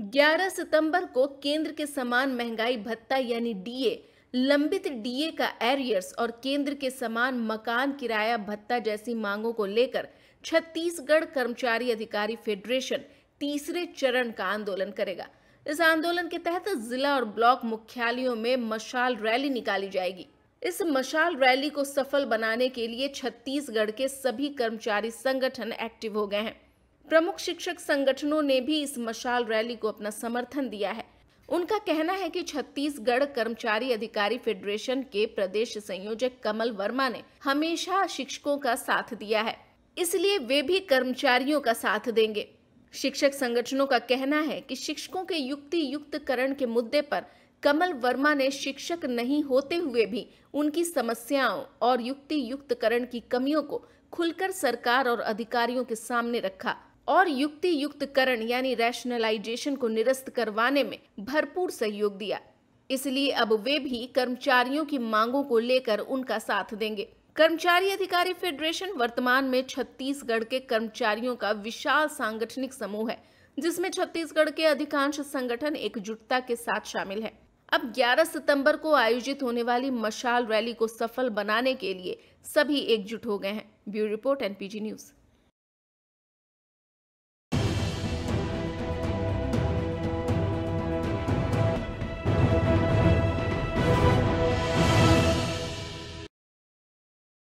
11 सितंबर को केंद्र के समान महंगाई भत्ता यानी डीए लंबित डीए का एरियर्स और केंद्र के समान मकान किराया भत्ता जैसी मांगों को लेकर छत्तीसगढ़ कर्मचारी अधिकारी फेडरेशन तीसरे चरण का आंदोलन करेगा इस आंदोलन के तहत जिला और ब्लॉक मुख्यालयों में मशाल रैली निकाली जाएगी इस मशाल रैली को सफल बनाने के लिए छत्तीसगढ़ के सभी कर्मचारी संगठन एक्टिव हो गए हैं प्रमुख शिक्षक संगठनों ने भी इस मशाल रैली को अपना समर्थन दिया है उनका कहना है कि छत्तीसगढ़ कर्मचारी अधिकारी फेडरेशन के प्रदेश संयोजक कमल वर्मा ने हमेशा शिक्षकों का साथ दिया है इसलिए वे भी कर्मचारियों का साथ देंगे शिक्षक संगठनों का कहना है कि शिक्षकों के युक्ति युक्तकरण के मुद्दे पर कमल वर्मा ने शिक्षक नहीं होते हुए भी उनकी समस्याओं और युक्ति युक्तकरण की कमियों को खुलकर सरकार और अधिकारियों के सामने रखा और युक्ति युक्तकरण यानी रैशनलाइजेशन को निरस्त करवाने में भरपूर सहयोग दिया इसलिए अब वे भी कर्मचारियों की मांगों को लेकर उनका साथ देंगे कर्मचारी अधिकारी फेडरेशन वर्तमान में छत्तीसगढ़ के कर्मचारियों का विशाल सांगठनिक समूह है जिसमें छत्तीसगढ़ के अधिकांश संगठन एकजुटता के साथ शामिल हैं। अब 11 सितंबर को आयोजित होने वाली मशाल रैली को सफल बनाने के लिए सभी एकजुट हो गए हैं ब्यूरो रिपोर्ट एनपीजी न्यूज़